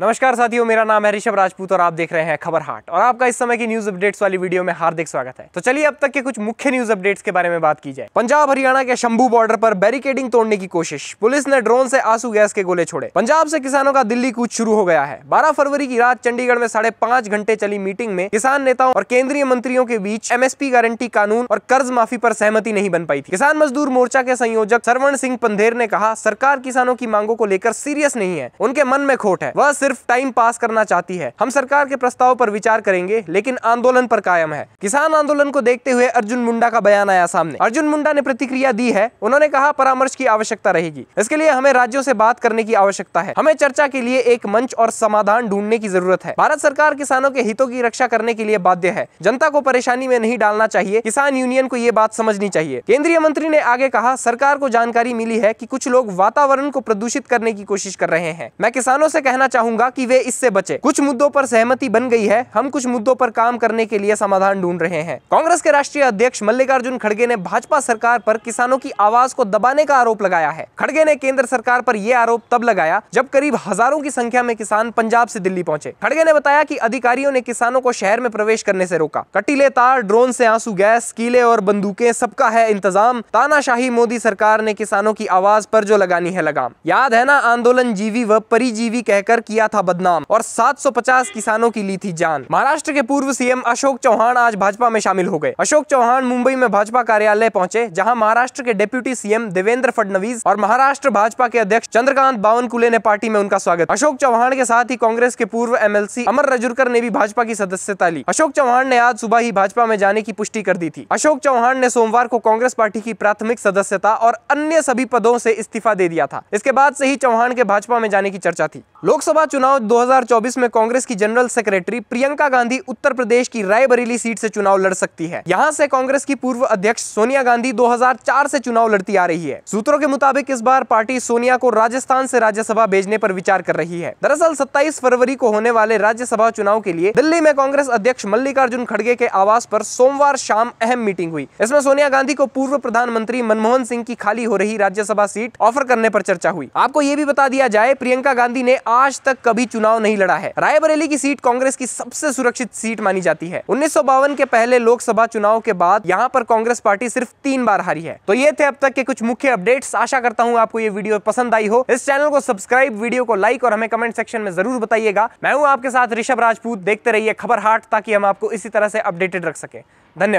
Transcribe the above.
नमस्कार साथियों मेरा नाम है ऋषभ राजपूत और आप देख रहे हैं खबर हाट और आपका इस समय की न्यूज अपडेट्स वाली वीडियो में हार्दिक स्वागत है तो चलिए अब तक के कुछ मुख्य न्यूज अपडेट्स के बारे में बात की जाए पंजाब हरियाणा के शंभू बॉर्डर पर बैरिकेडिंग तोड़ने की कोशिश पुलिस ने ड्रोन से आंसू गैस के गोले छोड़े पंजाब से किसानों का दिल्ली कूच शुरू हो गया है बारह फरवरी की रात चंडीगढ़ में साढ़े घंटे चली मीटिंग में किसान नेताओं और केंद्रीय मंत्रियों के बीच एम गारंटी कानून और कर्ज माफी आरोप सहमति नहीं बन पाई थी किसान मजदूर मोर्चा के संयोजक सरवण सिंह पंधेर ने कहा सरकार किसानों की मांगों को लेकर सीरियस नहीं है उनके मन में खोट है वह सिर्फ टाइम पास करना चाहती है हम सरकार के प्रस्ताव पर विचार करेंगे लेकिन आंदोलन पर कायम है किसान आंदोलन को देखते हुए अर्जुन मुंडा का बयान आया सामने अर्जुन मुंडा ने प्रतिक्रिया दी है उन्होंने कहा परामर्श की आवश्यकता रहेगी इसके लिए हमें राज्यों से बात करने की आवश्यकता है हमें चर्चा के लिए एक मंच और समाधान ढूंढने की जरूरत है भारत सरकार किसानों के हितों की रक्षा करने के लिए बाध्य है जनता को परेशानी में नहीं डालना चाहिए किसान यूनियन को ये बात समझनी चाहिए केंद्रीय मंत्री ने आगे कहा सरकार को जानकारी मिली है की कुछ लोग वातावरण को प्रदूषित करने की कोशिश कर रहे हैं मैं किसानों से कहना चाहूंगा कहूंगा कि वे इससे बचे कुछ मुद्दों पर सहमति बन गई है हम कुछ मुद्दों पर काम करने के लिए समाधान ढूंढ रहे हैं कांग्रेस के राष्ट्रीय अध्यक्ष मल्लिकार्जुन खड़गे ने भाजपा सरकार पर किसानों की आवाज को दबाने का आरोप लगाया है खड़गे ने केंद्र सरकार पर यह आरोप तब लगाया जब करीब हजारों की संख्या में किसान पंजाब से दिल्ली पहुंचे खड़गे ने बताया कि अधिकारियों ने किसानों को शहर में प्रवेश करने से रोका कटीले तार ड्रोन से आंसू गैस कीले और बंदूकें सबका है इंतजाम तानाशाही मोदी सरकार ने किसानों की आवाज पर जो लगानी है लगाम याद है ना आंदोलन जीवी व परिजीवी कहकर किया किया था बदनाम और 750 किसानों की ली थी जान महाराष्ट्र के पूर्व सीएम अशोक चौहान आज भाजपा में शामिल हो गए अशोक चौहान मुंबई में भाजपा कार्यालय पहुंचे जहां महाराष्ट्र के डिप्यूटी सीएम देवेंद्र फडणवीस और महाराष्ट्र भाजपा के अध्यक्ष चंद्रकांत बावनकुले ने पार्टी में उनका स्वागत अशोक चौहान के साथ ही कांग्रेस के पूर्व एमएलसी अमर रजुरकर ने भी भाजपा की सदस्यता ली अशोक चौहान ने आज सुबह ही भाजपा में जाने की पुष्टि कर दी थी अशोक चौहान ने सोमवार को कांग्रेस पार्टी की प्राथमिक सदस्यता और अन्य सभी पदों से इस्तीफा दे दिया था इसके बाद से ही चौहान के भाजपा में जाने की चर्चा थी लोकसभा चुनाव 2024 में कांग्रेस की जनरल सेक्रेटरी प्रियंका गांधी उत्तर प्रदेश की रायबरेली सीट से चुनाव लड़ सकती है यहां से कांग्रेस की पूर्व अध्यक्ष सोनिया गांधी 2004 से चुनाव लड़ती आ रही है सूत्रों के मुताबिक इस बार पार्टी सोनिया को राजस्थान से राज्यसभा भेजने पर विचार कर रही है दरअसल सत्ताईस फरवरी को होने वाले राज्यसभा चुनाव के लिए दिल्ली में कांग्रेस अध्यक्ष मल्लिकार्जुन खड़गे के आवास आरोप सोमवार शाम अहम मीटिंग हुई इसमें सोनिया गांधी को पूर्व प्रधानमंत्री मनमोहन सिंह की खाली हो रही राज्यसभा सीट ऑफर करने आरोप चर्चा हुई आपको ये भी बता दिया जाए प्रियंका गांधी ने आज तक कभी चुनाव नहीं लड़ा है रायबरेली की सीट कांग्रेस की सबसे सुरक्षित सीट मानी जाती है उन्नीस के पहले लोकसभा चुनाव के बाद यहाँ पर कांग्रेस पार्टी सिर्फ तीन बार हारी है तो ये थे अब तक के कुछ मुख्य अपडेट्स आशा करता हूँ आपको ये वीडियो पसंद आई हो इस चैनल को सब्सक्राइब वीडियो को लाइक और हमें कमेंट सेक्शन में जरूर बताइएगा मैं हूँ आपके साथ ऋषभ राजपूत देखते रहिए खबर हाट ताकि हम आपको इसी तरह से अपडेटेड रख सके